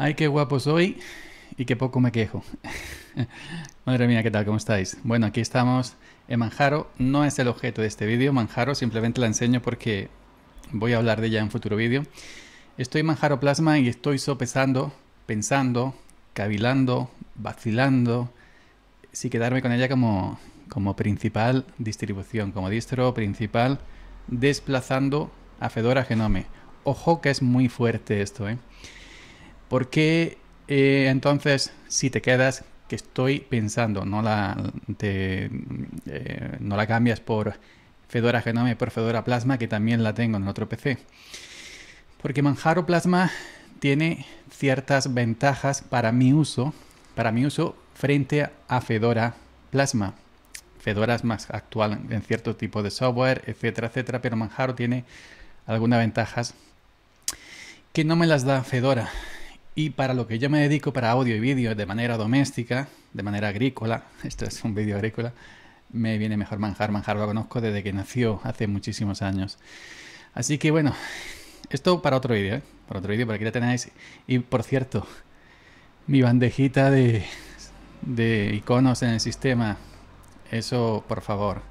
Ay, qué guapo soy y qué poco me quejo. Madre mía, ¿qué tal? ¿Cómo estáis? Bueno, aquí estamos en Manjaro. No es el objeto de este vídeo, Manjaro, simplemente la enseño porque voy a hablar de ella en un futuro vídeo. Estoy en Manjaro Plasma y estoy sopesando, pensando, cavilando, vacilando, si quedarme con ella como, como principal distribución, como distro principal, desplazando a Fedora Genome. Ojo que es muy fuerte esto, ¿eh? ¿Por qué eh, entonces si te quedas que estoy pensando, eh, no la, cambias por Fedora Genome, por Fedora Plasma, que también la tengo en otro PC? Porque Manjaro Plasma tiene ciertas ventajas para mi uso, para mi uso frente a Fedora Plasma. Fedora es más actual en cierto tipo de software, etcétera, etcétera, pero Manjaro tiene algunas ventajas que no me las da Fedora. Y para lo que yo me dedico para audio y vídeo de manera doméstica, de manera agrícola, esto es un vídeo agrícola, me viene mejor Manjar. Manjar lo conozco desde que nació hace muchísimos años. Así que bueno, esto para otro vídeo, ¿eh? Para otro vídeo, para que ya tenéis. Y por cierto, mi bandejita de, de iconos en el sistema, eso por favor,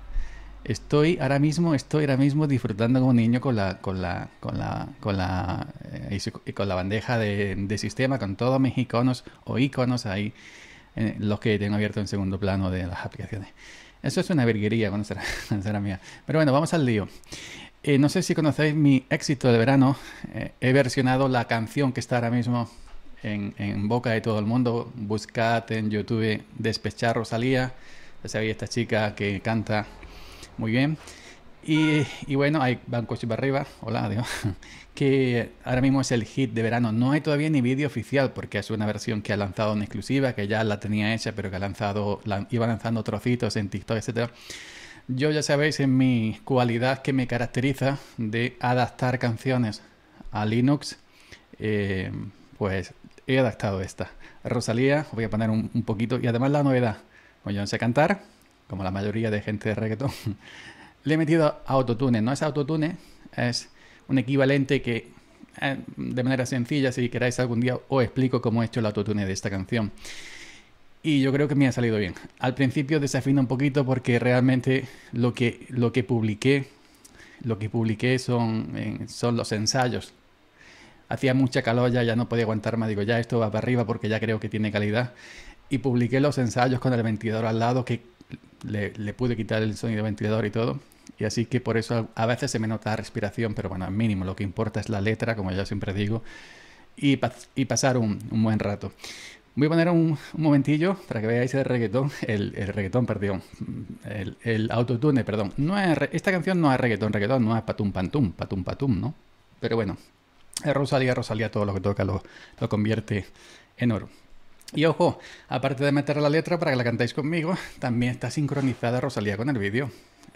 Estoy ahora mismo, estoy ahora mismo disfrutando como niño con la, con la, con la, con la, eh, con la bandeja de, sistema, con todos mis iconos o iconos ahí, eh, los que tengo abierto en segundo plano de las aplicaciones. Eso es una virguería, cuando será, mía. Pero bueno, vamos al lío. Eh, no sé si conocéis mi éxito de verano. he versionado la canción que está ahora mismo en, en boca de todo el mundo. Buscad en YouTube Despechar Rosalía. Ya sabéis, esta chica que canta muy bien. Y, bueno, hay Banco arriba, hola, adiós, que ahora mismo es el hit de verano. No hay todavía ni vídeo oficial porque es una versión que ha lanzado en exclusiva, que ya la tenía hecha, pero que ha lanzado, iba lanzando trocitos en TikTok, etc. Yo ya sabéis en mi cualidad que me caracteriza de adaptar canciones a Linux, eh, pues he adaptado esta. Rosalía, voy a poner un, poquito, y además la novedad, como pues yo no cantar, como la mayoría de gente de reggaeton, le he metido autotune. No es autotune, es un equivalente que eh, de manera sencilla, si queráis algún día, os explico cómo he hecho el autotune de esta canción. Y yo creo que me ha salido bien. Al principio desafino un poquito porque realmente lo que, lo que publiqué, lo que publiqué son, eh, son los ensayos. Hacía mucha calor ya, no podía aguantar más. Digo, ya esto va para arriba porque ya creo que tiene calidad. Y publiqué los ensayos con el ventilador al lado, que le, le pude quitar el sonido del ventilador y todo. Y así que por eso a veces se me nota la respiración, pero bueno, al mínimo lo que importa es la letra, como ya siempre digo, y, y pasar un, un, buen rato. Voy a poner un, momentillo para que veáis el reggaetón, el, el reggaetón, perdón, el, el autotune, perdón. No es esta canción no es reggaetón, reggaetón, no es patum pantum, patum patum, ¿no? Pero bueno, Rosalía, Rosalía, todo lo que toca lo, lo convierte en oro. Y ojo, aparte de meter la letra para que la cantéis conmigo, también está sincronizada Rosalía con el vídeo.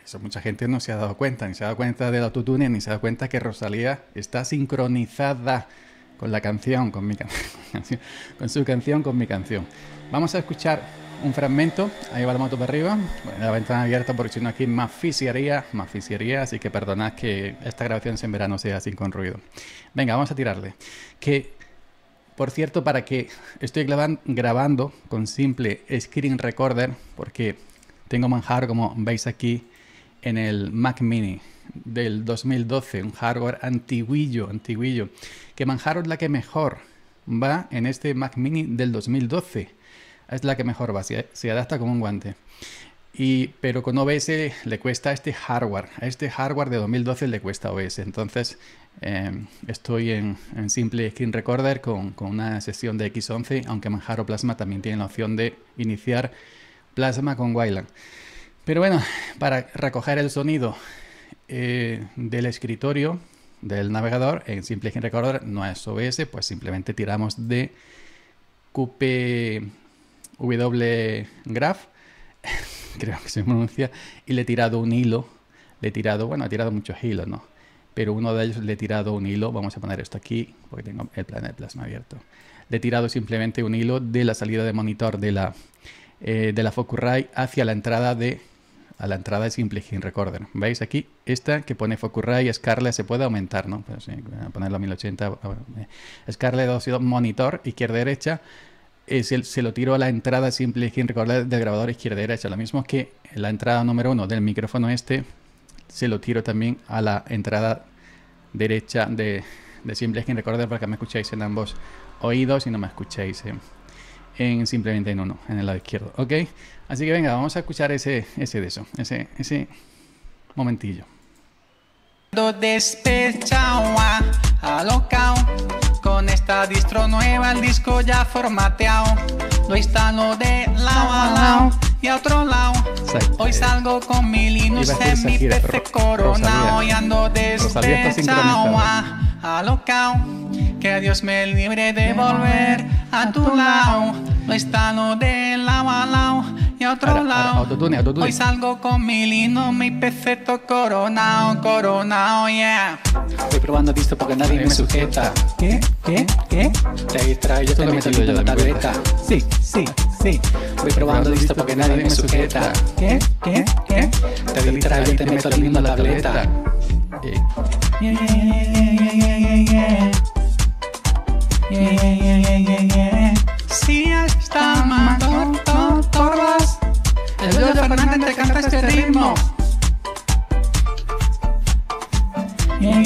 Eso mucha gente no se ha dado cuenta, ni se ha dado cuenta la autotune, ni se ha dado cuenta que Rosalía está sincronizada con la canción, con mi canción, con su canción, con mi canción. Vamos a escuchar un fragmento, ahí va la moto para arriba, la ventana abierta porque si no aquí más fisiaría, más fisiaría, así que perdonad que esta grabación en verano sea sin con ruido. Venga, vamos a tirarle. Que por cierto, para que estoy grabando con simple screen recorder, porque tengo Manjaro, como veis aquí, en el Mac Mini del 2012, un hardware antiguillo, antiguillo, que Manjaro es la que mejor va en este Mac Mini del 2012. Es la que mejor va, se adapta como un guante pero con OBS le cuesta este hardware, a este hardware de 2012 le cuesta OBS. Entonces em, estoy en, Simple Screen Recorder con, una sesión de X11, aunque Manjaro Plasma también tiene la opción de iniciar Plasma con Wayland. Pero bueno, para recoger el sonido eh, del escritorio, del navegador, en Simple Screen Recorder no es OBS, pues simplemente tiramos de QPW Graph. creo que se pronuncia, y le he tirado un hilo, le he tirado, bueno, he tirado muchos hilos, ¿no? Pero uno de ellos le he tirado un hilo, vamos a poner esto aquí, porque tengo el plan plasma abierto. Le he tirado simplemente un hilo de la salida de monitor de la, eh, de la Focusrite hacia la entrada de a la entrada de Recorder. ¿Veis aquí? Esta que pone Focusrite, Scarlett, se puede aumentar, ¿no? Pues sí, eh, a ponerlo a 1080. Bueno, eh, Scarlett ha sido monitor, izquierda-derecha, es eh, se, se, lo tiro a la entrada simple quien recordar del grabador izquierda derecha. Lo mismo que la entrada número uno del micrófono este, se lo tiro también a la entrada derecha de, de simple quien recorder para que me escuchéis en ambos oídos y no me escuchéis en, simplemente en uno, en el lado izquierdo. ¿Ok? Así que venga, vamos a escuchar ese, ese de eso, ese, ese momentillo alocao. Con esta distro nueva el disco ya formateado. Lo instalo de la a y a otro lado. Hoy salgo con mi Linux en mi PC Corona. Hoy ando despechao, ah, alocao. Que Dios me libre de volver a tu lado. Lo instalo de la a y a otro lado. Ahora, autotune, autotune. Hoy salgo con mi lino, mi peceto coronado Coronado, yeah. Estoy probando disco porque nadie me, sujeta. ¿Qué? ¿Qué? ¿qué? Te distrae, yo te meto el en la tableta. Sí, sí, sí. Voy probando disco porque nadie me sujeta. ¿Qué? ¿Qué? ¿qué? Te distrae, yo te meto en la tableta. Yeah, yeah, yeah, yeah, yeah, yeah, yeah, yeah, yeah, yeah, yeah. Si está mal, todo, todo. El de Fernández te canta este ritmo. Yeah,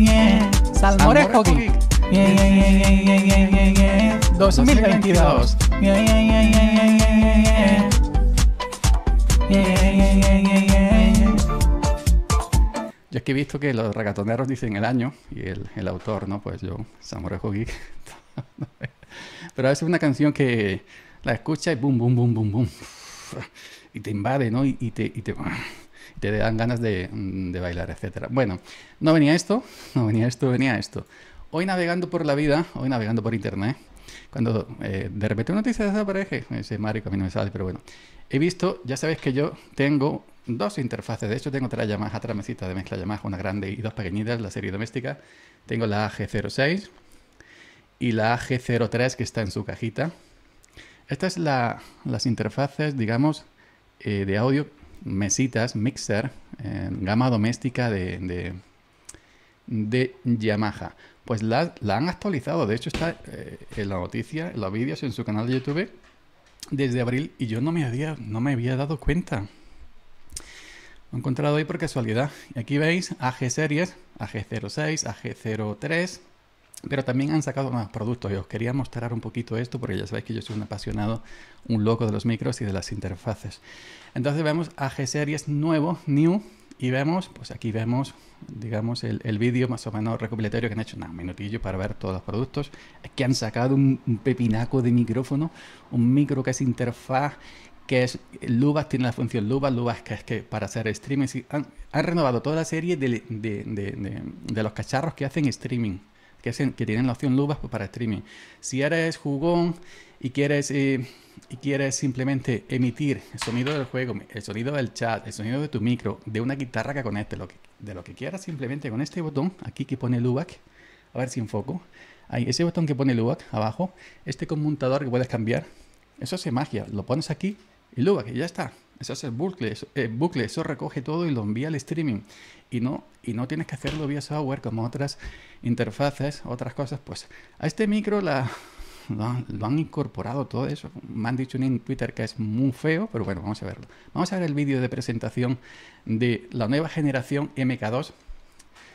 yeah, Salmores 2022. Yo es que he visto que los regatoneros dicen el año y el, el autor, ¿no? Pues yo, Salmorejo Geek. Pero a veces una canción que la escucha y boom, boom, boom, boom, boom y te invade, ¿no? Y, te, te, dan ganas de, mm, bailar, etc. Bueno, no venía esto, no venía esto, venía esto. Hoy navegando por la vida, hoy navegando por internet, cuando eh, de repente una noticia desaparece, ese marico a mí no me sale, pero bueno, he visto, ya sabéis que yo tengo dos interfaces, de hecho tengo tres Yamaha, tres mesita de mezcla Yamaha, una grande y dos pequeñitas, la serie doméstica, tengo la AG06 y la AG03 que está en su cajita, estas es son las interfaces, digamos, eh, de audio, mesitas, mixer, eh, gama doméstica de, de, Yamaha. Pues la, han actualizado, de hecho está eh, en la noticia, en los vídeos, en su canal de YouTube, desde abril y yo no me había, no me había dado cuenta. Lo he encontrado hoy por casualidad. Y aquí veis AG series, AG06, AG03, pero también han sacado más productos y os quería mostrar un poquito esto porque ya sabéis que yo soy un apasionado, un loco de los micros y de las interfaces. Entonces vemos A G Series nuevo, new, y vemos, pues aquí vemos, digamos, el, vídeo más o menos recopilatorio que han hecho, nada, un minutillo para ver todos los productos, que han sacado un, pepinaco de micrófono, un micro que es interfaz, que es Lubas, tiene la función Lubas, Lubas que es que para hacer streaming, han, han renovado toda la serie de los cacharros que hacen streaming que, tienen la opción Lubas pues, para streaming. Si eres jugón y quieres, eh, y quieres simplemente emitir el sonido del juego, el sonido del chat, el sonido de tu micro, de una guitarra que conecte, lo de lo que quieras, simplemente con este botón aquí que pone Lubac, a ver si enfoco. Ahí, ese botón que pone Lubac abajo, este conmutador que puedes cambiar, eso hace magia. Lo pones aquí y Lubac, y ya está. Eso es el bucle, eso, bucle, eso recoge todo y lo envía al streaming. Y no, y no tienes que hacerlo vía software como otras interfaces, otras cosas. Pues a este micro la, lo han incorporado todo eso. Me han dicho en Twitter que es muy feo, pero bueno, vamos a verlo. Vamos a ver el vídeo de presentación de la nueva generación MK2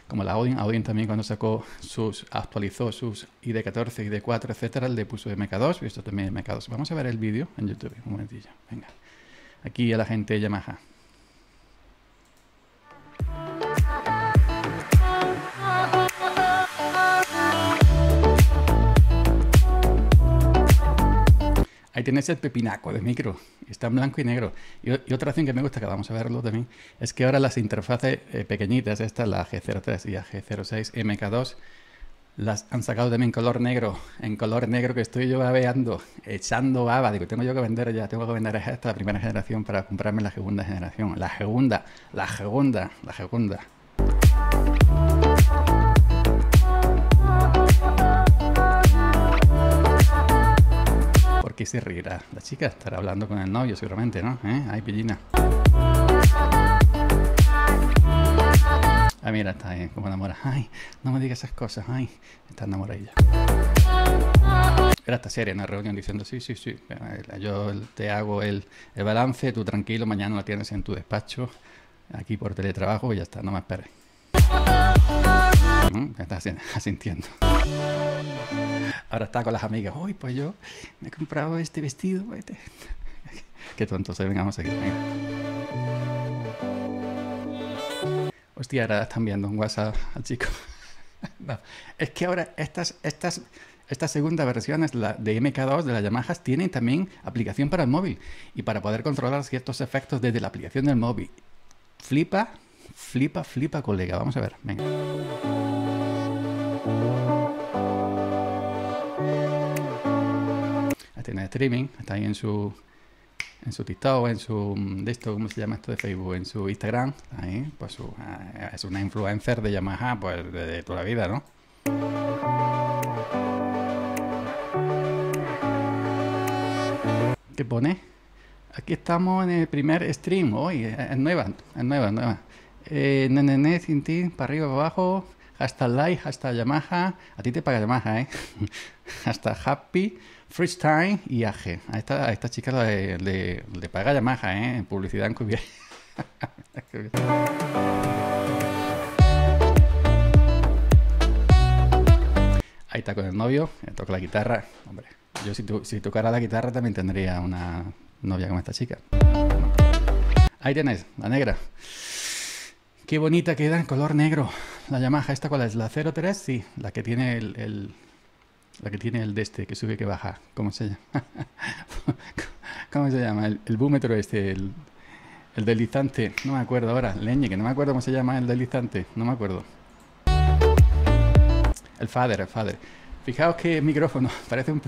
como la Audin, Odin también cuando sacó sus, actualizó sus ID14, ID4, etcétera, le puso MK2 y esto también es MK2. Vamos a ver el vídeo en YouTube, un momentillo, venga aquí a la gente de Yamaha. Ahí tienes el pepinaco de micro. Está en blanco y negro. Y, otra acción que me gusta, que vamos a verlo también, es que ahora las interfaces eh, pequeñitas, esta, la G03 y la G06 MK2, las han sacado también en color negro, en color negro que estoy yo babeando, echando baba. Digo, tengo yo que vender ya, tengo que vender esta, la primera generación, para comprarme la segunda generación. La segunda, la segunda, la segunda. ¿Por qué se reirá? La chica estará hablando con el novio seguramente, ¿no? ¿Eh? pillina. Ah, mira, está bien, como enamoras, Ay, no me digas esas cosas. Ay, está enamoradilla. Era esta serie, la reunión diciendo, sí, sí, sí, eh, yo te hago el, balance, tú tranquilo, mañana la tienes en tu despacho, aquí por teletrabajo y ya está, no me esperes. me ¿Mm? Estás asintiendo. Ahora está con las amigas. Uy, pues yo me he comprado este vestido. Este. Qué tonto soy. Venga, vamos a seguir. Hostia, ahora están viendo un WhatsApp al chico. Es que ahora estas, estas, esta segunda versión la de MK2 de las Yamaha tienen también aplicación para el móvil y para poder controlar ciertos efectos desde la aplicación del móvil. Flipa, flipa, flipa, colega. Vamos a ver, venga. tiene este streaming, está ahí en su en su TikTok, en su, mm, de esto, ¿cómo se llama esto de Facebook? En su Instagram, ahí, pues su, ah, ah, es una influencer de Yamaha, pues de, toda la vida, ¿no? ¿Qué pone? Aquí estamos en el primer stream hoy, eh, eh, es nueva, es nueva, es nueva. Eh, nene, sin ti, para arriba, para abajo, hasta like, hasta Yamaha, a ti te paga Yamaha, ¿eh? hasta Happy Time y AG. A esta, esta chica le, paga Yamaha, ¿eh? En publicidad cubierta. Ahí está con el novio, toca la guitarra. Hombre, yo si, tu, si tocara la guitarra también tendría una novia como esta chica. Ahí tenéis, la negra. Qué bonita queda en color negro. La Yamaha, ¿esta cuál es? ¿La 03? Sí, la que tiene el la que tiene el de este, que sube que baja. ¿Cómo se llama? ¿Cómo se llama? El, búmetro este, el, el, deslizante. No me acuerdo ahora. Leñe, que no me acuerdo cómo se llama el deslizante. No me acuerdo. El fader, el fader. Fijaos que micrófono parece un,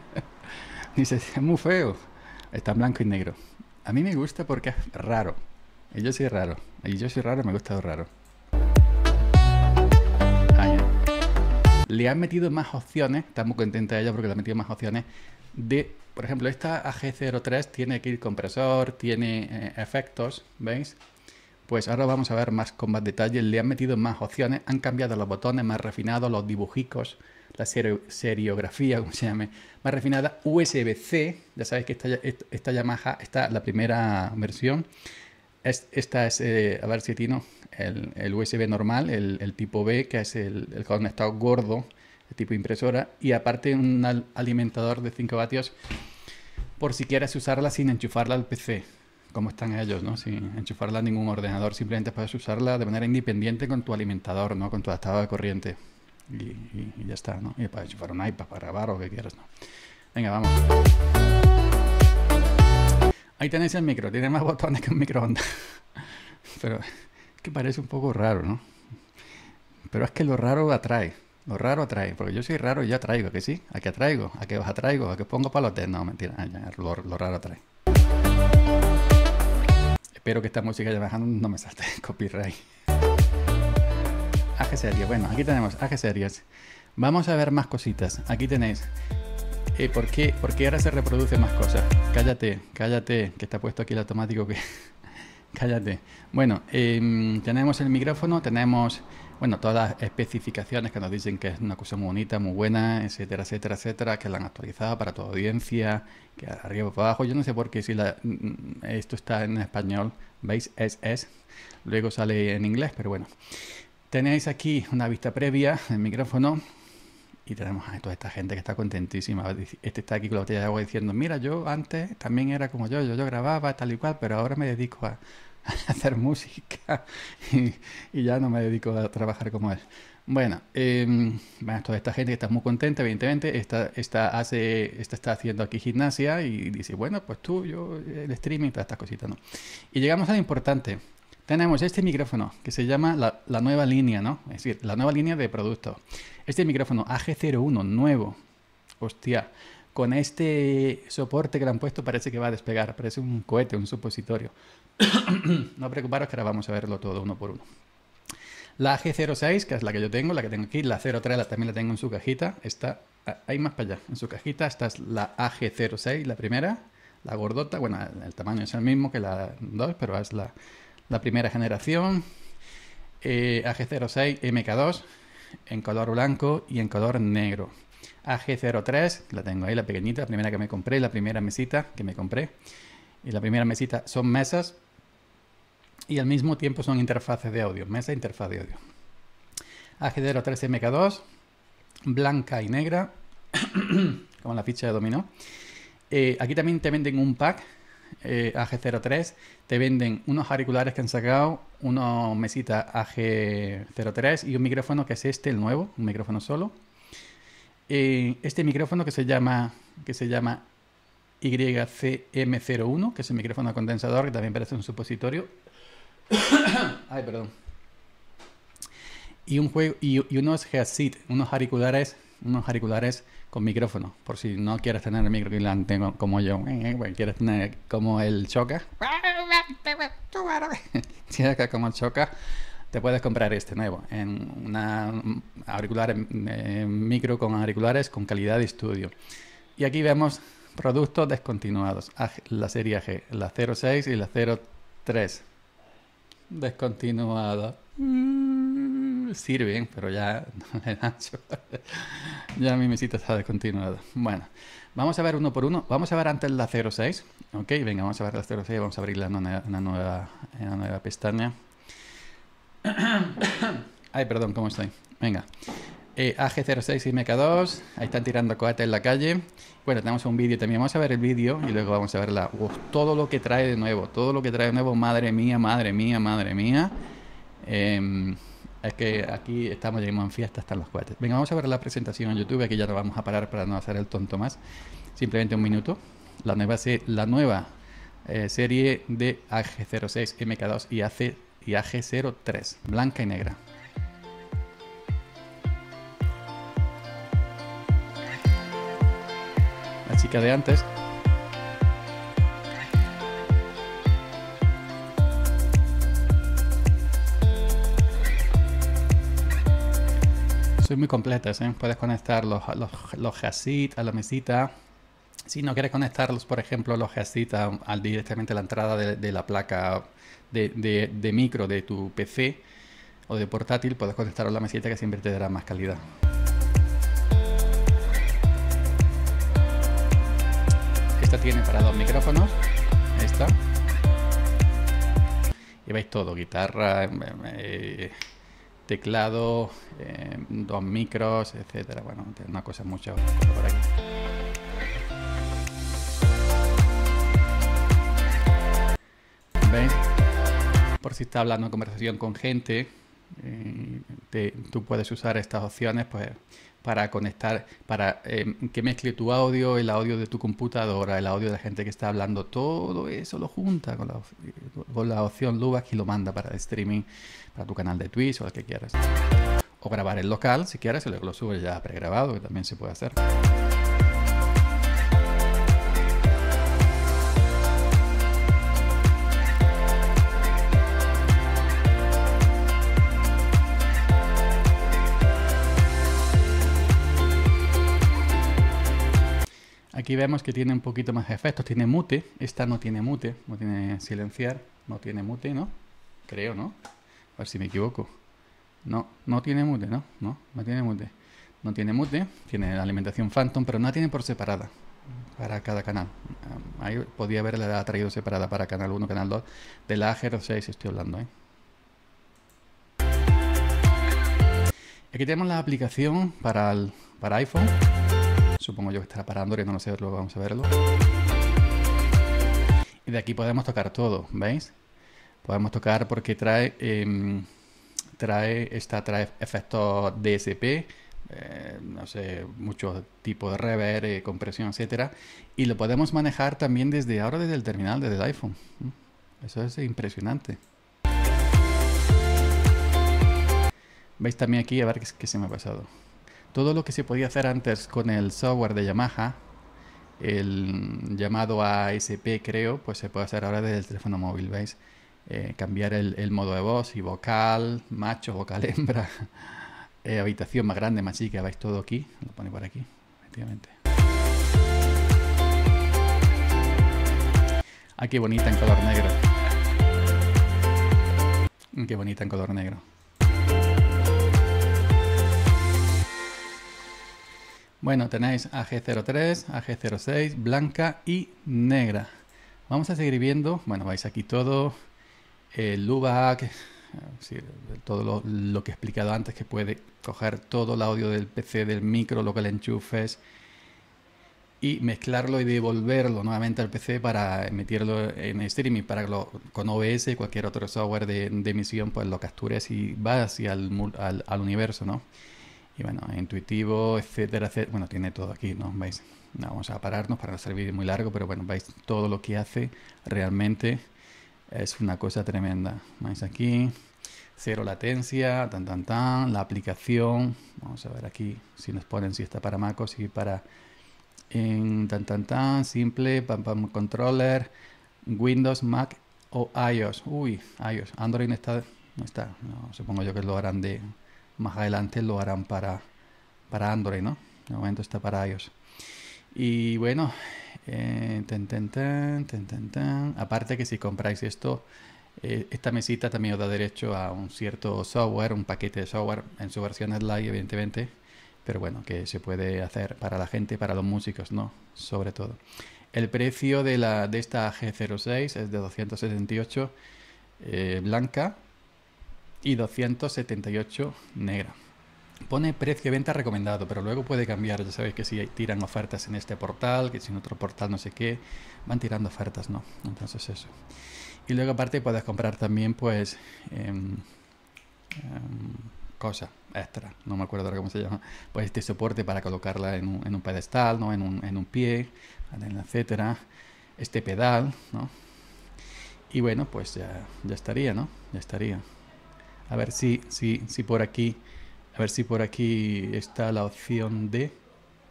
Dice, es muy feo. Está en blanco y negro. A mí me gusta porque es raro. Y yo soy raro. Y yo soy raro, me gusta lo raro. le han metido más opciones, Estamos muy contenta ella porque le han metido más opciones de, por ejemplo, esta AG03 tiene el compresor, tiene eh, efectos, ¿veis? Pues ahora vamos a ver más con más detalles. le han metido más opciones, han cambiado los botones más refinados, los dibujicos, la seriografía, como se llame, más refinada, USB-C, ya sabéis que esta, esta Yamaha, esta la primera versión, esta es, eh, a ver si tiene el, el USB normal, el, tipo B, que es el, conectado gordo, el tipo impresora, y aparte un alimentador de 5 vatios por si quieres usarla sin enchufarla al PC, como están ellos, ¿no? Sin enchufarla a ningún ordenador, simplemente puedes usarla de manera independiente con tu alimentador, ¿no? Con tu adaptador de corriente. Y, ya está, ¿no? Y para enchufar un iPad para grabar o lo que quieras, ¿no? Venga, vamos. Ahí tenéis el micro, tiene más botones que un microondas. Pero es que parece un poco raro, ¿no? Pero es que lo raro atrae. Lo raro atrae. Porque yo soy raro y ya traigo, que sí? ¿A qué atraigo? ¿A qué os atraigo? ¿A qué pongo palotes? No, mentira. Ah, lo, raro atrae. Espero que esta música ya bajando no me salte copyright. aje Series. Bueno, aquí tenemos aje Series. Vamos a ver más cositas. Aquí tenéis eh, ¿por, qué, ¿por, ahora se reproduce más cosas? Cállate, cállate, que está puesto aquí el automático que... cállate. Bueno, em, tenemos el micrófono, tenemos, bueno, todas las especificaciones que nos dicen que es una cosa muy bonita, muy buena, etcétera, etcétera, etcétera, que la han actualizado para toda audiencia, que arriba para abajo. Yo no sé por qué si la, mm, esto está en español, ¿veis? Es, es. Luego sale en inglés, pero bueno. Tenéis aquí una vista previa, del micrófono, y tenemos a toda esta gente que está contentísima. Este está aquí con la botella de agua diciendo, mira, yo antes también era como yo, yo, grababa tal y cual, pero ahora me dedico a, hacer música y, ya no me dedico a trabajar como él. Bueno, eh, toda esta gente que está muy contenta, evidentemente, esta, está hace, esta está haciendo aquí gimnasia y dice, bueno, pues tú, yo, el streaming, todas estas cositas, ¿no? Y llegamos a lo importante, tenemos este micrófono que se llama la, nueva línea, ¿no? Es decir, la nueva línea de productos. Este micrófono AG01 nuevo. Hostia, con este soporte que le han puesto parece que va a despegar. Parece un cohete, un supositorio. no preocuparos que ahora vamos a verlo todo uno por uno. La ag 06 que es la que yo tengo, la que tengo aquí, la 03 la, también la tengo en su cajita, está ah, hay más para allá, en su cajita, esta es la AG06, la primera, la gordota, bueno, el tamaño es el mismo que la 2, pero es la, la primera generación, eh, AG06 MK2 en color blanco y en color negro. AG03, la tengo ahí, la pequeñita, la primera que me compré, la primera mesita que me compré. Y la primera mesita son mesas y al mismo tiempo son interfaces de audio, mesa e interfaz de audio. AG03 MK2, blanca y negra, como la ficha de dominó. Eh, aquí también te venden un pack eh, AG03, te venden unos auriculares que han sacado, una mesita AG03 y un micrófono que es este, el nuevo, un micrófono solo. Eh, este micrófono que se llama, que se llama YCM01, que es un micrófono condensador, que también parece un supositorio. Ay, perdón. Y, un juego, y, y unos headset, unos auriculares unos auriculares con micrófono, por si no quieres tener el micro tengo como yo, eh, eh, quieres tener como el Choca, como el Choca, te puedes comprar este nuevo, en una mm, auricular, eh, micro con auriculares con calidad de estudio. Y aquí vemos productos descontinuados, la serie G, la 06 y la 03. Descontinuada. Mm sirven, pero ya no le ancho. ya mi mesita está descontinuada. Bueno, vamos a ver uno por uno. Vamos a ver antes la 06. Ok, venga, vamos a ver la 06. Vamos a abrir la, una, nueva, nueva pestaña. Ay, perdón, ¿cómo estoy? Venga. Eh, AG06 y MK2. Ahí están tirando cohetes en la calle. Bueno, tenemos un vídeo también. Vamos a ver el vídeo y luego vamos a ver la, todo lo que trae de nuevo. Todo lo que trae de nuevo. Madre mía, madre mía, madre mía. Em, es que aquí estamos, llegamos en fiesta hasta los cuates. Venga, vamos a ver la presentación en YouTube. Aquí ya no vamos a parar para no hacer el tonto más. Simplemente un minuto. La nueva, eh, serie de AG06, MK2 y AG03, blanca y negra. La chica de antes son muy completas. Puedes conectar los, los, los a la mesita. Si no quieres conectarlos, por ejemplo, los Hasid al directamente a la entrada de, la placa de, micro de tu PC o de portátil, puedes conectarlos a la mesita que siempre te dará más calidad. Esta tiene para dos micrófonos. Esta. Y veis todo, guitarra, em, em, eh, teclado, eh, dos micros, etcétera. Bueno, una cosa mucho por aquí. Por si está hablando en conversación con gente, eh, tú puedes usar estas opciones, pues para conectar, para em, que mezcle tu audio, el audio de tu computadora, el audio de la gente que está hablando, todo eso lo junta con la, opción Lubac y lo manda para el streaming, para tu canal de Twitch o el que quieras. O grabar el local si quieres se lo subes ya pregrabado, que también se puede hacer. Aquí vemos que tiene un poquito más de efectos. Tiene mute. Esta no tiene mute. No tiene silenciar. No tiene mute, ¿no? Creo, ¿no? A ver si me equivoco. No, no tiene mute, ¿no? No, no tiene mute. No tiene mute. Tiene la alimentación Phantom, pero no la tiene por separada para cada canal. Ahí podía haberla traído separada para canal 1, canal 2. De la A06 estoy hablando, ¿eh? Aquí tenemos la aplicación para, para iPhone. Supongo yo que estará parando, que no lo sé, luego vamos a verlo. Y de aquí podemos tocar todo, ¿veis? Podemos tocar porque trae, em, trae, esta, trae efectos DSP, eh, no sé, muchos tipos de reverb, eh, compresión, etcétera, y lo podemos manejar también desde ahora desde el terminal, desde el iPhone. Eso es impresionante. Veis también aquí, a ver qué se me ha pasado todo lo que se podía hacer antes con el software de Yamaha, el llamado ASP creo, pues se puede hacer ahora desde el teléfono móvil, ¿veis? Eh, cambiar el, modo de voz y vocal, macho, vocal hembra, eh, habitación más grande, más chica, ¿veis todo aquí? Lo pone por aquí, efectivamente. Ah, qué bonita en color negro. Mm, qué bonita en color negro. Bueno, tenéis AG03, AG06, blanca y negra. Vamos a seguir viendo, bueno, vais aquí todo, el LUBAC, todo lo, que he explicado antes, que puede coger todo el audio del PC, del micro, lo que le enchufes, y mezclarlo y devolverlo nuevamente al PC para emitirlo en streaming, para que lo, con OBS y cualquier otro software de, emisión, pues lo captures y vas hacia al, al universo, ¿no? Y bueno, intuitivo, etcétera, etcétera. Bueno, tiene todo aquí, ¿no? ¿Veis? vamos a pararnos para no ser muy largo, pero bueno, veis todo lo que hace realmente es una cosa tremenda. Veis aquí, cero latencia, tan tan tan, la aplicación. Vamos a ver aquí si nos ponen si está para Mac o si para en tan tan tan, simple, pam pam controller, Windows, Mac o iOS. Uy, iOS, Android está, no está, no supongo yo que lo harán de más adelante lo harán para, para Android, ¿no? De momento está para iOS. Y bueno, eh, ten, aparte que si compráis esto, eh, esta mesita también os da derecho a un cierto software, un paquete de software en su versión Slide, evidentemente, pero bueno, que se puede hacer para la gente, para los músicos, ¿no? Sobre todo. El precio de, la, de esta G06 es de 278 eh, blanca y 278 negra. Pone precio de venta recomendado, pero luego puede cambiar. Ya sabéis que si tiran ofertas en este portal, que si en otro portal no sé qué, van tirando ofertas, ¿no? Entonces eso. Y luego aparte puedes comprar también pues em, em, cosa cosas extra, no me acuerdo ahora cómo se llama, pues este soporte para colocarla en un, en un pedestal, ¿no? En un, en un pie, etcétera, este pedal, ¿no? Y bueno, pues ya, ya estaría, ¿no? Ya estaría. A ver si, si, si por aquí. A ver si por aquí está la opción de.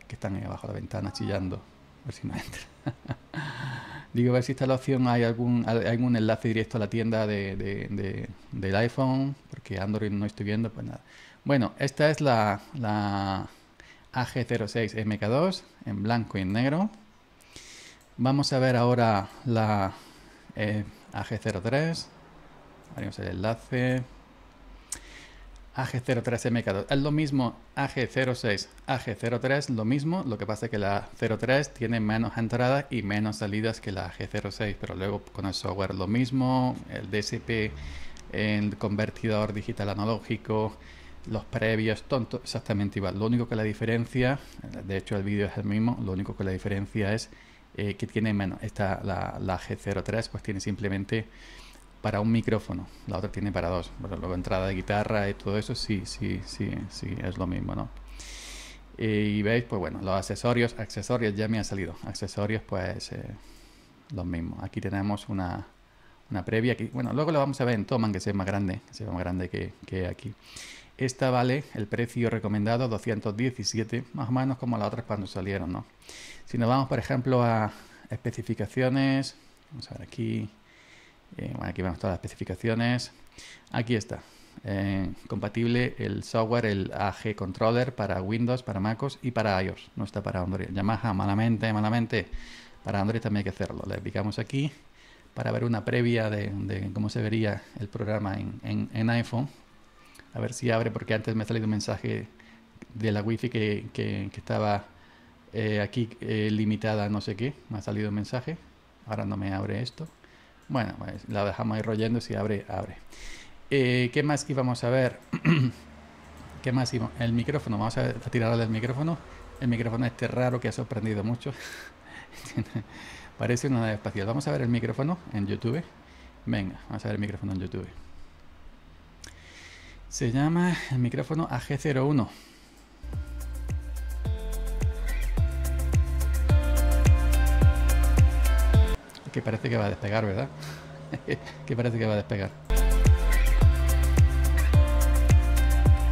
Que están ahí abajo de la ventana chillando. A Digo, a ver si está la opción. Hay algún, algún enlace directo a la tienda de, del iPhone. Porque Android no estoy viendo, pues nada. Bueno, esta es la, AG06MK2 en blanco y en negro. Vamos a ver ahora la AG03. Eh, Abrimos el enlace. AG03MK2. Es lo mismo AG06, AG03, lo mismo, lo que pasa es que la 03 tiene menos entradas y menos salidas que la AG06, pero luego con el software lo mismo, el DSP, el convertidor digital analógico, los previos, tonto exactamente igual. Lo único que la diferencia, de hecho el vídeo es el mismo, lo único que la diferencia es eh, que tiene menos, esta, la, la 03 pues tiene simplemente para un micrófono, la otra tiene para dos. Pero luego entrada de guitarra y todo eso, sí, sí, sí, sí, es lo mismo, ¿no? Eh, y veis, pues bueno, los accesorios, accesorios ya me han salido. Accesorios, pues eh, los mismos. Aquí tenemos una, previa. Aquí, bueno, luego lo vamos a ver en Toman, que sea más grande, que más grande que, aquí. Esta vale el precio recomendado 217, más o menos como la otra cuando salieron, ¿no? Si nos vamos, por ejemplo, a especificaciones, vamos a ver aquí, eh, aquí vemos todas las especificaciones. Aquí está. Eh, compatible el software, el AG Controller para Windows, para MacOS y para iOS. No está para Android. Yamaha, malamente, malamente. Para Android también hay que hacerlo. Le picamos aquí para ver una previa de, cómo se vería el programa en, iPhone. A ver si abre, porque antes me ha salido un mensaje de la wifi que, que, estaba eh, aquí limitada, no sé qué. Me ha salido un mensaje. Ahora no me abre esto. Bueno, pues, la dejamos ahí royendo si abre, abre. Eh, ¿Qué más íbamos a ver? ¿Qué más? Íbamos? El micrófono, vamos a, tirarle del micrófono. El micrófono este raro que ha sorprendido mucho. Parece una nave espacial. Vamos a ver el micrófono en YouTube. Venga, vamos a ver el micrófono en YouTube. Se llama el micrófono AG01. que parece que va a despegar, ¿verdad? que parece que va a despegar.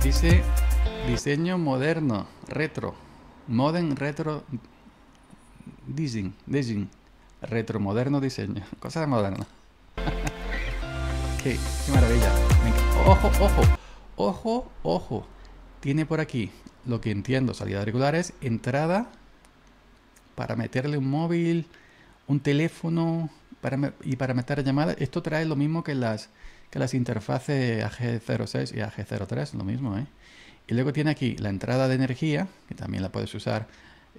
Dice diseño moderno, retro, modern retro design, design, retro moderno diseño, cosas modernas. qué, qué, maravilla. Ojo, ojo, ojo, ojo. Tiene por aquí lo que entiendo, salida de auriculares, entrada para meterle un móvil, un teléfono y para meter llamadas. Esto trae lo mismo que las, que las interfaces AG06 y AG03, lo mismo. ¿eh? Y luego tiene aquí la entrada de energía, que también la puedes usar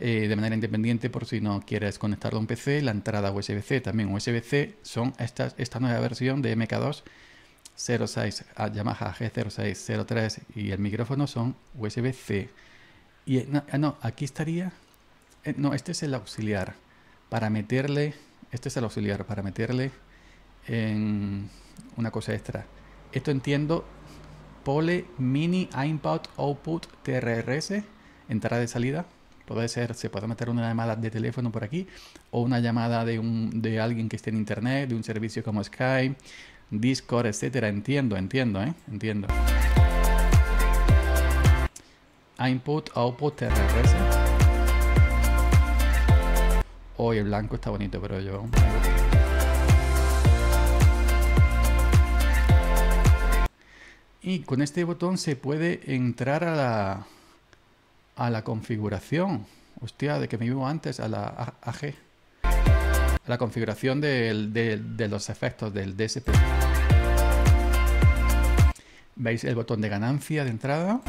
eh, de manera independiente por si no quieres conectarlo a un PC. La entrada USB-C también. USB-C son estas, esta nueva versión de MK2 06, ah, Yamaha G0603 y el micrófono son USB-C. Y eh, ah, no, aquí estaría. Eh, no, este es el auxiliar para meterle, este es el auxiliar, para meterle en una cosa extra. Esto entiendo, pole mini input output TRRS, entrada de salida. Puede ser, se puede meter una llamada de teléfono por aquí o una llamada de, un, de alguien que esté en internet, de un servicio como Skype, Discord, etcétera. Entiendo, entiendo, ¿eh? Entiendo. Input, output, TRRS. Hoy el blanco está bonito, pero yo... Y con este botón se puede entrar a la, a la configuración. Hostia, de que me vivo antes, a la AG. A la configuración de, de los efectos del DSP. ¿Veis el botón de ganancia de entrada?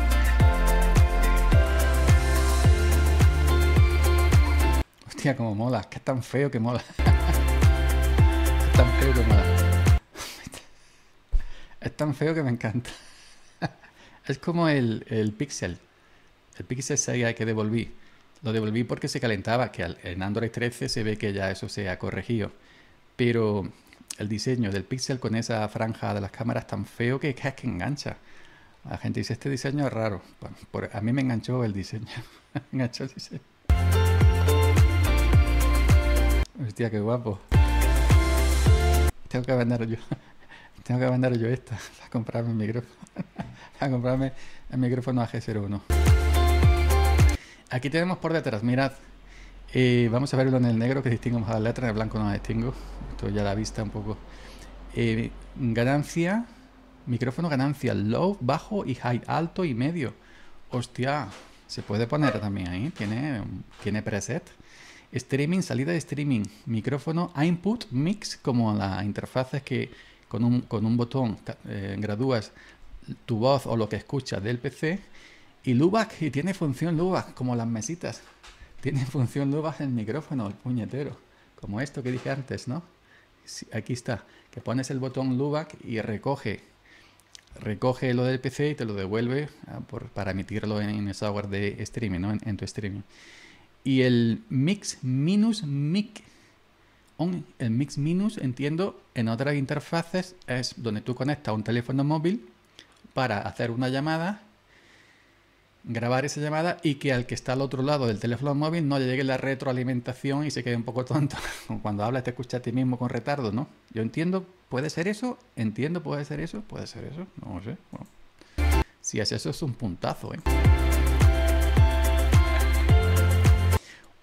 como mola, es tan feo que mola. es tan feo que mola. Es tan feo que me encanta. es como el, el Pixel. El Pixel 6 que devolví. Lo devolví porque se calentaba, que en Android 13 se ve que ya eso se ha corregido. Pero el diseño del Pixel con esa franja de las cámaras tan feo que es que engancha. La gente dice, este diseño es raro. a mí me enganchó el diseño. me enganchó el diseño. Hostia, qué guapo. Tengo que vender yo. Tengo que vender yo esta para comprarme el micrófono. para comprarme el micrófono AG01. Aquí tenemos por detrás, mirad. Eh, vamos a verlo en el negro que distingo más la letra, en el blanco no la distingo. Esto ya la vista un poco. Eh, ganancia, micrófono ganancia, low, bajo y high, alto y medio. Hostia, se puede poner también ahí. Tiene, tiene preset. Streaming, salida de streaming, micrófono, input, mix, como interfaz es que con un, con un botón eh, gradúas tu voz o lo que escuchas del PC. Y LUBAC, y tiene función LUBAC, como las mesitas. Tiene función LUBAC el micrófono, el puñetero. Como esto que dije antes, ¿no? Aquí está, que pones el botón LUBAC y recoge recoge lo del PC y te lo devuelve ah, para emitirlo en, el software de streaming, ¿no? en, tu streaming. Y el mix minus mic. El mix minus, entiendo, en otras interfaces es donde tú conectas un teléfono móvil para hacer una llamada, grabar esa llamada y que al que está al otro lado del teléfono móvil no le llegue la retroalimentación y se quede un poco tonto. Cuando hablas te escucha a ti mismo con retardo, ¿no? Yo entiendo, puede ser eso, entiendo, puede ser eso, puede ser eso, no sé. Bueno, si es eso es un puntazo, ¿eh?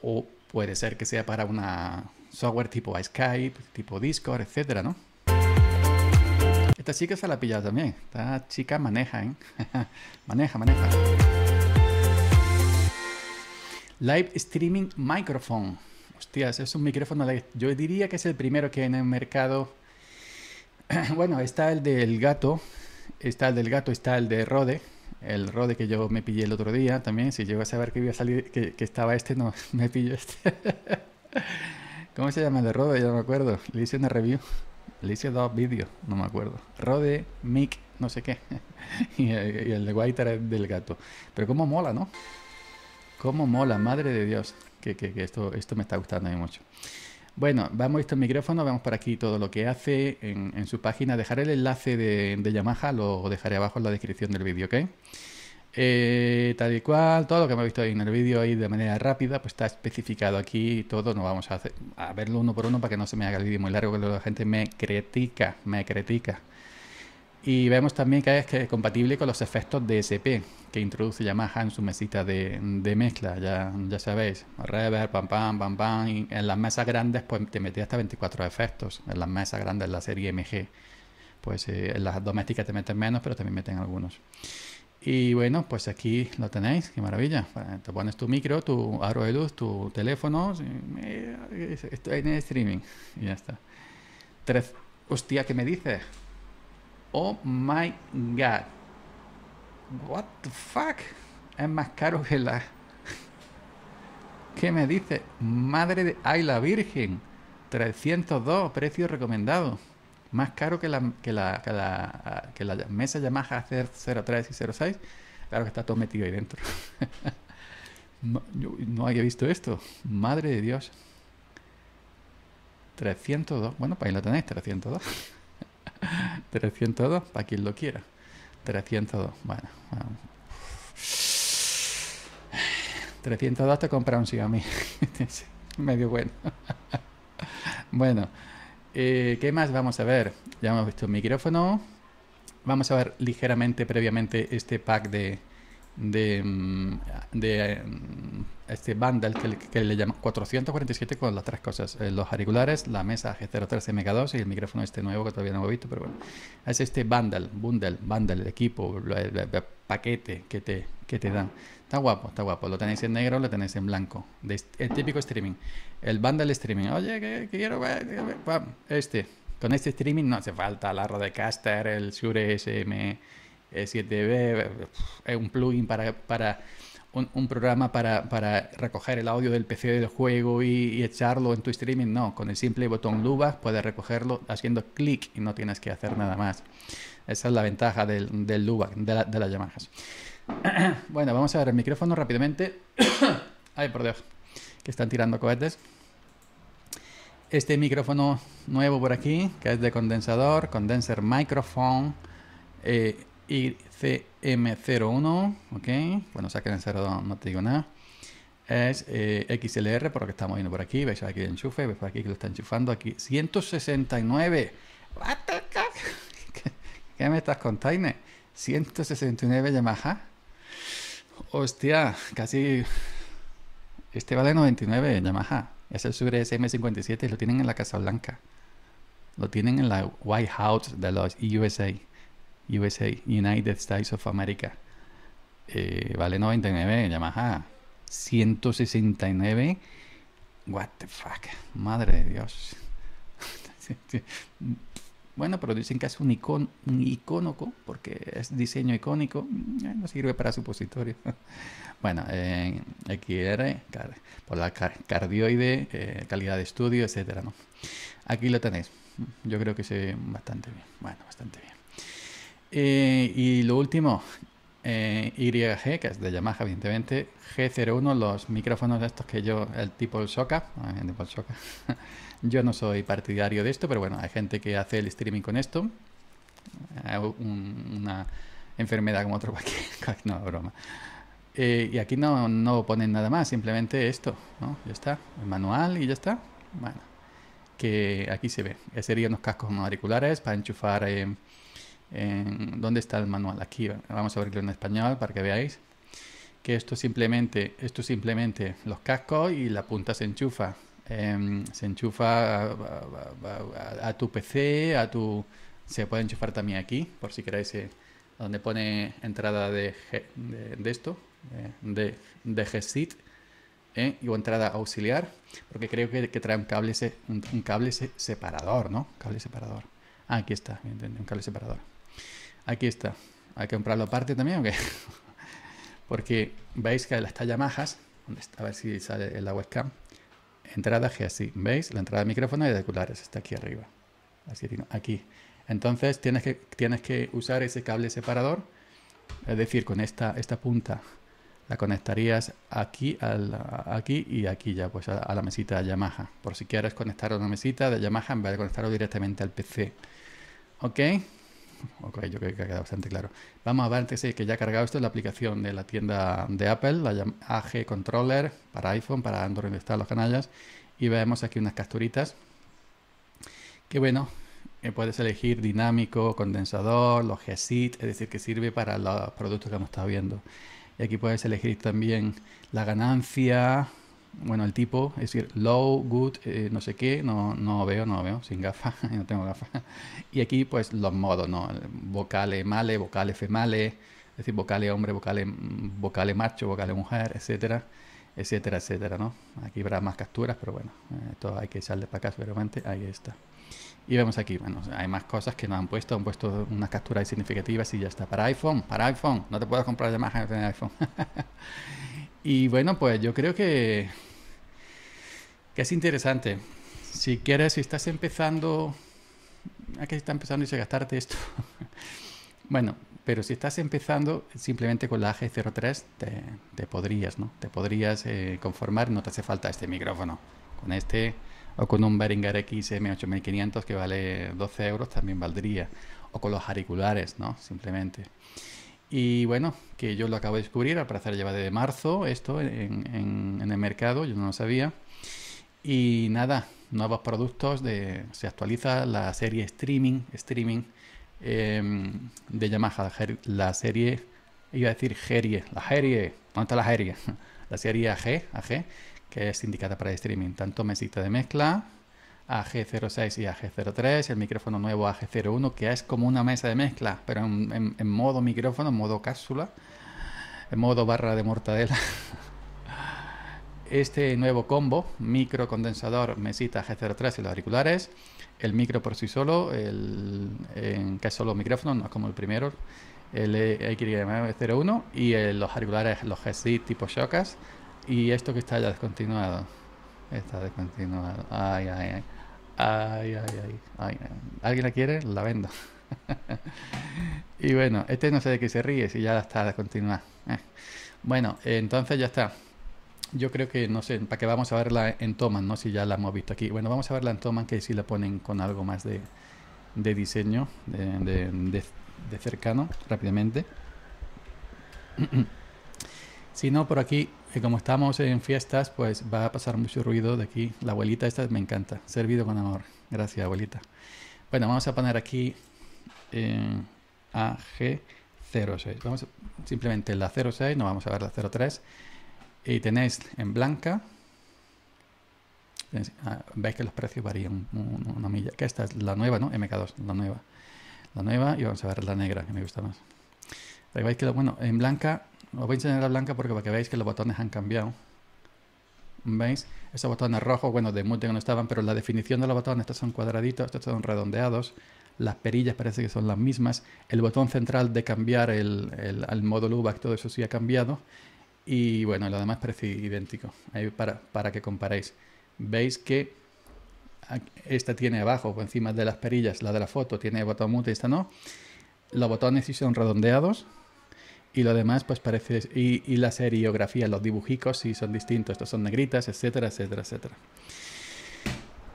o puede ser que sea para una software tipo Skype, tipo Discord, etcétera, ¿no? Esta chica se la ha también. Esta chica maneja, ¿eh? maneja, maneja. Live Streaming Microphone. Hostias, es un micrófono. Yo diría que es el primero que hay en el mercado. Bueno, está el del gato. Está el del gato, está el de Rode el Rode que yo me pillé el otro día también. Si llego a saber que iba a salir, que, estaba este, no, me pillo este. ¿Cómo se llama el de Rode? Ya no me acuerdo. Le hice una review. Le hice dos vídeos, no me acuerdo. Rode, Mick, no sé qué. y, el, de Guaitar del gato. Pero cómo mola, ¿no? Cómo mola, madre de Dios. Que, esto, esto me está gustando a mí mucho. Bueno, vamos el micrófono, vamos por aquí todo lo que hace en, su página. Dejaré el enlace de, Yamaha, lo dejaré abajo en la descripción del vídeo, ¿ok? Eh, tal y cual, todo lo que hemos visto ahí en el vídeo ahí de manera rápida, pues está especificado aquí todo. No vamos a, a verlo uno por uno para que no se me haga el vídeo muy largo, que la gente me critica, me critica. Y vemos también que es, compatible con los efectos DSP que introduce Yamaha en su mesita de, mezcla, ya, ya sabéis, reverb, pam pam, pam pam, en las mesas grandes pues te metí hasta 24 efectos, en las mesas grandes, en la serie MG, pues eh, en las domésticas te meten menos, pero también meten algunos. Y bueno, pues aquí lo tenéis, qué maravilla. Te pones tu micro, tu aro de luz, tu teléfono, eh, estoy en streaming y ya está. Tres, hostia, ¿qué me dices? Oh my god. What the fuck? Es más caro que la. ¿Qué me dice? Madre de. ¡Ay, la Virgen! 302, precio recomendado. Más caro que la, que la, mesa Yamaha 03 y 06. Claro que está todo metido ahí dentro. no, había visto esto. Madre de Dios. 302. Bueno, pues ahí lo tenéis, 302. 302, para quien lo quiera. 302, bueno. 302 te compra un mí Medio bueno. bueno, eh, ¿qué más vamos a ver? Ya hemos visto un micrófono. Vamos a ver ligeramente, previamente, este pack de, de, mm, de mm, este bundle que, le llama 447 con las tres cosas, eh, los auriculares, la mesa G013 MK2 y el micrófono este nuevo que todavía no he visto, pero bueno, es este bundle, Bundle, bundle, el equipo, el, paquete que te, que te dan. Está guapo, está guapo. Lo tenéis en negro, lo tenéis en blanco. De, el típico streaming. El bundle streaming. Oye, que, quiero este. Con este streaming no hace falta la Rodecaster, el Shure SM 7B, e un plugin para, un, programa para, recoger el audio del PC del juego y, echarlo en tu streaming. No, con el simple botón Luba puedes recogerlo haciendo clic y no tienes que hacer nada más. Esa es la ventaja del, del de, las llamadas bueno, vamos a ver el micrófono rápidamente. Ay, por Dios, que están tirando cohetes. Este micrófono nuevo por aquí, que es de condensador, condenser microphone. Eh, cm 01 ok, bueno, saquen el 02, no te digo nada. Es eh, XLR, por lo que estamos viendo por aquí, veis aquí el enchufe, veis por aquí que lo está enchufando, aquí 169. ¿Qué, me estás contando? 169 Yamaha. Hostia, casi. Este vale 99 Yamaha. ¿ah? Es el Sure SM57 lo tienen en la Casa Blanca. Lo tienen en la White House de los USA. USA, United States of America. Eh, vale 99, Yamaha. 169. What the fuck. Madre de Dios. bueno, pero dicen que es un, icono, icónico, porque es diseño icónico. Mm, eh, no sirve para supositorio. bueno, eh, XR, por la cardioide, calidad de estudio, etcétera, ¿no? Aquí lo tenéis. Yo creo que se ve bastante bien. Bueno, bastante bien. Eh, y lo último, eh, YG, que es de Yamaha, evidentemente, G01, los micrófonos de estos que yo, el tipo el Soca, ah, yo no soy partidario de esto, pero bueno, hay gente que hace el streaming con esto. Eh, una enfermedad como otro cualquier, no, broma. Eh, y aquí no, no ponen nada más, simplemente esto, ¿no? Ya está, el manual y ya está. Bueno, que aquí se ve. Serían unos cascos auriculares para enchufar ¿dónde está el manual? Aquí, vamos a abrirlo en español para que veáis que esto simplemente, esto simplemente los cascos y la punta se enchufa. Em, se enchufa a, tu PC, a tu... Se puede enchufar también aquí, por si queréis, eh, donde pone entrada de, esto, de, de eh, g sit eh, y o entrada auxiliar, porque creo que, trae un cable, un, cable separador, ¿no? Cable separador. Ah, aquí está, un cable separador. Aquí está. ¿Hay que comprarlo aparte también o qué? Porque veis que las tallas majas, a ver si sale en la webcam, entrada así ¿veis? La entrada de micrófono y de auriculares está aquí arriba. Así aquí. Entonces tienes que, tienes que usar ese cable separador, es decir, con esta, esta punta la conectarías aquí, al, aquí y aquí ya, pues a, la mesita de Yamaha. Por si quieres conectar a una mesita de Yamaha en vez de conectarlo directamente al PC. ¿Ok? Ok, yo creo que ha quedado bastante claro. Vamos a ver antes que ya ha cargado esto la aplicación de la tienda de Apple, la AG Controller para iPhone, para Android, está los canallas. Y vemos aquí unas capturitas. Que bueno, eh, puedes elegir dinámico, condensador, los g sit es decir, que sirve para los productos que hemos estado viendo. Y aquí puedes elegir también la ganancia, bueno, el tipo, es decir, low, good, eh, no sé qué, no, no veo, no veo, sin gafas, no tengo gafas. Y aquí, pues, los modos, ¿no? Vocales male, vocales females, es decir, vocales hombre, vocales, mm, vocales macho, vocales mujer, etcétera, etcétera, etcétera, ¿no? Aquí habrá más capturas, pero bueno, eh, esto hay que echarle para acá, seguramente, ahí está. Y vemos aquí, bueno, hay más cosas que nos han puesto, han puesto unas capturas significativas y ya está. Para iPhone, para iPhone, no te puedes comprar de imagen de iPhone. Y bueno, pues yo creo que, es interesante. Si quieres, si estás empezando, a que está empezando y se gastarte esto. bueno, pero si estás empezando, simplemente con la G03 te, podrías, ¿no? Te podrías eh, conformar, no te hace falta este micrófono. Con este o con un Behringer XM8500 que vale 12 euros también valdría. O con los auriculares, ¿no? Simplemente. Y bueno, que yo lo acabo de descubrir, al parecer lleva de marzo esto en, el mercado, yo no lo sabía. Y nada, nuevos productos, de, se actualiza la serie streaming, streaming em, de Yamaha, la serie, iba a decir serie la serie ¿dónde está la serie La serie AG, que es indicada para streaming, tanto mesita de mezcla AG06 y AG03, el micrófono nuevo AG01, que es como una mesa de mezcla, pero en, modo micrófono, modo cápsula, en modo barra de mortadela. Este nuevo combo, micro condensador, mesita G03 y los auriculares, el micro por sí solo, en, caso es solo micrófono, no es como el primero, el XY01 e y los auriculares, los g tipo shockers, y esto que está ya descontinuado. Está descontinuado. ay, ay. Ay, ay, ay, ¿Alguien la quiere? La vendo. y bueno, este no sé de qué se ríe, si ya está, de continuar. Eh. Bueno, entonces ya está. Yo creo que, no sé, para qué vamos a verla en Toman, ¿no? Si ya la hemos visto aquí. Bueno, vamos a verla en toma que si la ponen con algo más de, diseño, de, de cercano, rápidamente. Si no, por aquí, eh, como estamos en fiestas, pues va a pasar mucho ruido de aquí. La abuelita esta me encanta. Servido con amor. Gracias, abuelita. Bueno, vamos a poner aquí eh, AG06. Vamos a, simplemente la 06, no vamos a ver la 03. Y tenéis en blanca. Ah, veis que los precios varían una, milla. Que esta es la nueva, ¿no? MK2, la nueva. La nueva y vamos a ver la negra, que me gusta más. Ahí veis que, bueno, en blanca os voy a enseñar la blanca porque para que veáis que los botones han cambiado. ¿Veis? Estos botones rojos, bueno, de que no estaban, pero la definición de los botones, estos son cuadraditos, estos son redondeados. Las perillas parece que son las mismas. El botón central de cambiar el, modo al módulo todo eso sí ha cambiado. Y bueno, lo demás parece idéntico. Ahí para, que comparéis. Veis que esta tiene abajo, o encima de las perillas, la de la foto tiene botón mute, esta no. Los botones sí son redondeados, y lo demás pues parece... Y, la seriografía, los dibujicos sí son distintos, estos son negritas, etcétera, etcétera, etcétera.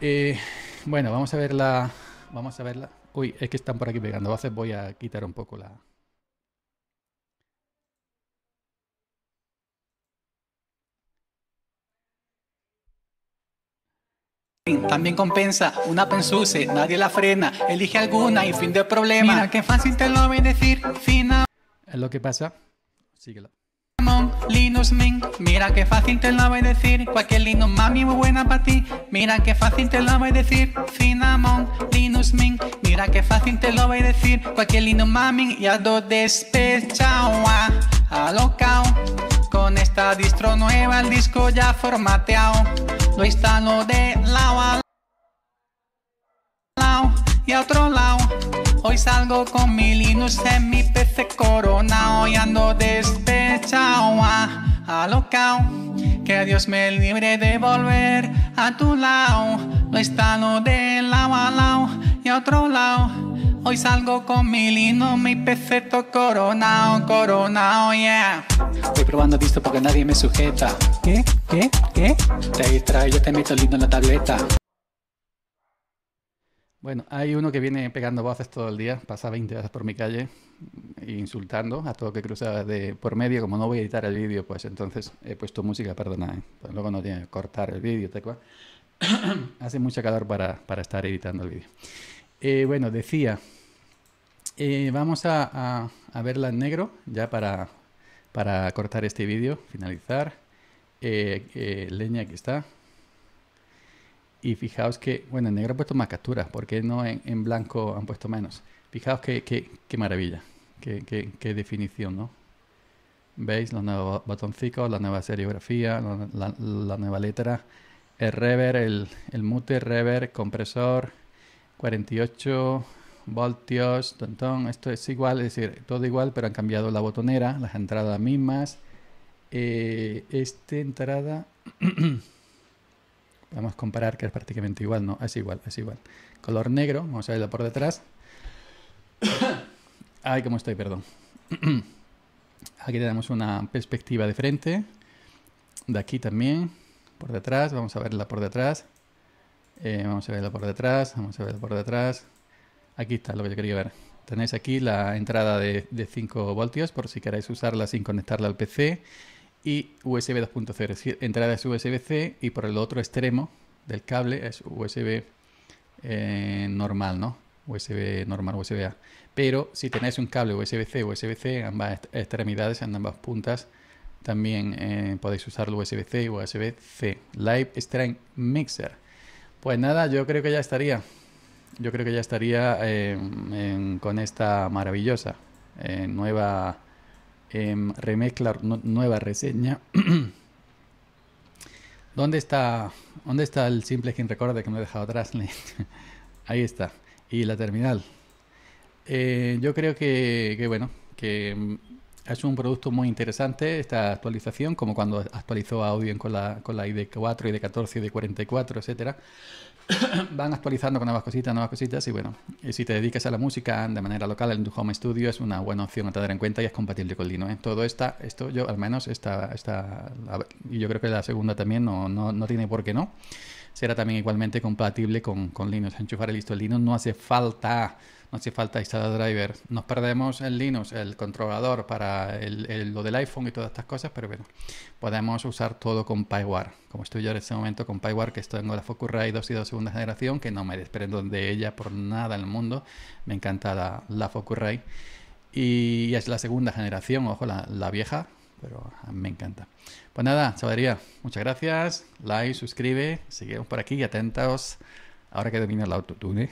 Eh, bueno, vamos a verla... Vamos a verla... Uy, es que están por aquí pegando, voces, voy a quitar un poco la... También compensa, una pensuse nadie la frena, elige alguna y fin de problema. Mira qué fácil te lo voy a decir, final es lo que pasa. Síguelo. Linux ming mira qué fácil te lo voy a decir. Cualquier lindo mami muy buena para ti. Mira qué fácil te lo voy a decir. Cinnamon, Linux ming mira qué fácil te lo voy a decir. Cualquier lindo mami ya dos despechao, ah, alocao. Con esta distro nueva el disco ya formateado. Lo instalo de lado a lado y a otro lado Hoy salgo con mi Linux en mi PC Corona, hoy ando despechado, ah, alocao. Que Dios me libre de volver a tu lado, Lo está de lado a lado y a otro lado. Hoy salgo con mi lino, mi peceto corona, oh, coronao, oh, yeah. Estoy probando esto porque nadie me sujeta. ¿Qué? ¿Qué? ¿Qué? Te distrae, yo te meto lindo en la tableta. Bueno, hay uno que viene pegando voces todo el día, pasa 20 horas por mi calle insultando a todo que cruzaba de por medio. Como no voy a editar el vídeo, pues entonces he puesto música, perdona, ¿eh? luego no tiene que cortar el vídeo, te Hace mucho calor para, estar editando el vídeo. Eh, bueno, decía, eh, vamos a, verla en negro ya para, para cortar este vídeo, finalizar. leña, aquí está. Y fijaos que, bueno, en negro han puesto más capturas, ¿por qué no en, blanco han puesto menos? Fijaos qué que, maravilla, qué, definición, ¿no? ¿Veis? Los nuevos botoncitos, la nueva seriografía, la, nueva letra, el rever, el, el mute, rever, compresor, 48 voltios, tontón, esto es igual, es decir, todo igual, pero han cambiado la botonera, las entradas mismas. Eh, esta entrada... Vamos a comparar que es prácticamente igual, no, es igual, es igual. Color negro, vamos a verla por detrás. Ay, cómo estoy, perdón. Aquí tenemos una perspectiva de frente. De aquí también, por detrás, vamos a verla por detrás. Eh, vamos a verla por detrás, vamos a verla por detrás. Aquí está lo que yo quería ver. Tenéis aquí la entrada de, de 5 voltios por si queréis usarla sin conectarla al PC y USB 2.0. Es decir, entrada es USB-C y por el otro extremo del cable es USB eh, normal, ¿no? USB normal, USB-A. Pero si tenéis un cable USB-C, USB-C, ambas extremidades, en ambas puntas, también eh, podéis usarlo USB-C y USB-C. Live Stream Mixer. Pues nada, yo creo que ya estaría. Yo creo que ya estaría eh, con esta maravillosa nueva eh, remezcla, nueva reseña. ¿Dónde está, ¿Dónde está el simple quien recuerda que me he dejado atrás? Ahí está. Y la terminal. Eh, yo creo que, que, bueno, que es em, un producto muy interesante esta actualización, como cuando actualizó audio con la, con la ID4, ID14, ID44, etcétera. van actualizando con nuevas cositas, nuevas cositas y bueno, si te dedicas a la música de manera local en tu home studio es una buena opción a tener en cuenta y es compatible con Linux. ¿eh? Todo esta, esto yo al menos esta, esta, y yo creo que la segunda también no, no, no tiene por qué no será también igualmente compatible con, con Linux. Enchufar listo. El Linux no hace falta, no hace falta instalar driver Nos perdemos el Linux, el controlador para el, lo del iPhone y todas estas cosas, pero bueno, podemos usar todo con PyWare. Como estoy yo en este momento con PyWare, que estoy en la Focusrite 2 y 2 segunda generación, que no me desprendo de ella por nada en el mundo. Me encanta la, la Y es la segunda generación, ojo, la vieja, pero me encanta. Pues nada, sabería, muchas gracias. Like, suscribe, seguimos por aquí atentos. Ahora que domina el autotune,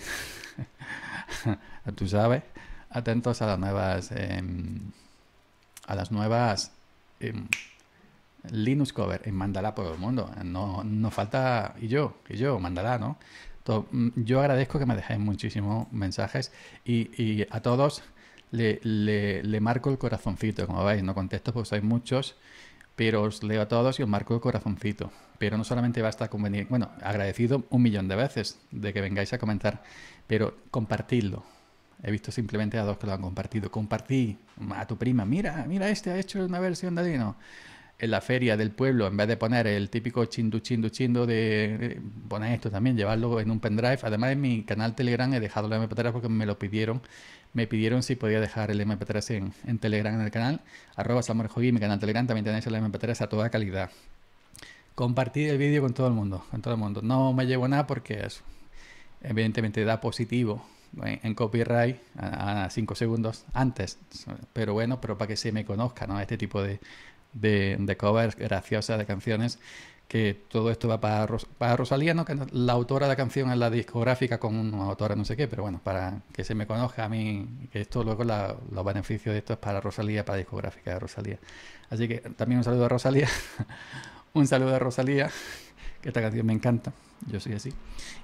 tú sabes, atentos a las nuevas, em, a las nuevas em, Linux cover en Mandala por el mundo. No, no falta, y yo, y yo, Mandala, ¿no? Mm, yo agradezco que me dejéis muchísimos mensajes y a todos le, marco el corazoncito, como veis, no contesto porque sois muchos, pero os leo a todos y os marco el corazoncito. Pero no solamente basta con venir, bueno, agradecido un millón de veces de que vengáis a comentar, pero compartidlo. He visto simplemente a dos que lo han compartido. Compartí a tu prima, mira, mira, este ha hecho una versión de Dino En la feria del pueblo, en vez de poner el típico chindu, chindu, chindo de poner esto también, llevarlo en un pendrive. Además, en mi canal Telegram he dejado la mp porque me lo pidieron me pidieron si podía dejar el MP3 en, Telegram en el canal, arroba mi canal Telegram, también tenéis el MP3 a toda calidad. Compartir el vídeo con todo el mundo, con todo el mundo. No me llevo nada porque es evidentemente da positivo en, copyright a 5 segundos antes, pero bueno, pero para que se me conozca, Este tipo de, de, de covers graciosas de canciones que todo esto va para, Rosalía, ¿no? que la autora de la canción es la discográfica con una autora no sé qué, pero bueno, para que se me conozca a mí, que esto luego los beneficios de esto es para Rosalía, para la discográfica de Rosalía. Así que también un saludo a Rosalía, un saludo a Rosalía, que esta canción me encanta, yo soy así.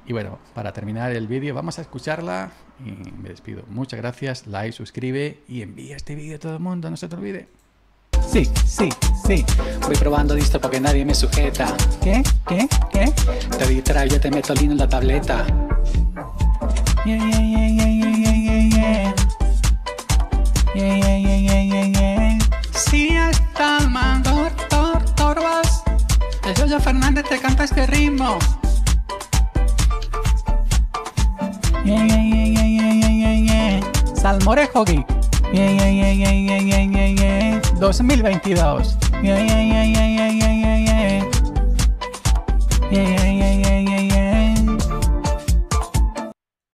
Y bueno, para terminar el vídeo vamos a escucharla y me despido. Muchas gracias, like, suscribe y envía este vídeo a todo el mundo, no se te olvide sí, sí, sí. Voy probando listo porque nadie me sujeta. ¿Qué? ¿Qué? ¿Qué? Te distraigo, te meto lino en la tableta. Yeah, yeah, yeah, yeah, yeah, yeah, yeah. Yeah, yeah, yeah, yeah, yeah, yeah. Si hasta el mandor, tor, torbas. El Fernández te canta este ritmo. Yeah, yeah, yeah, yeah, yeah, yeah, yeah. Salmorejo, Yeah, yeah, yeah, yeah, yeah, yeah, yeah, yeah. 2022. mil veintidós.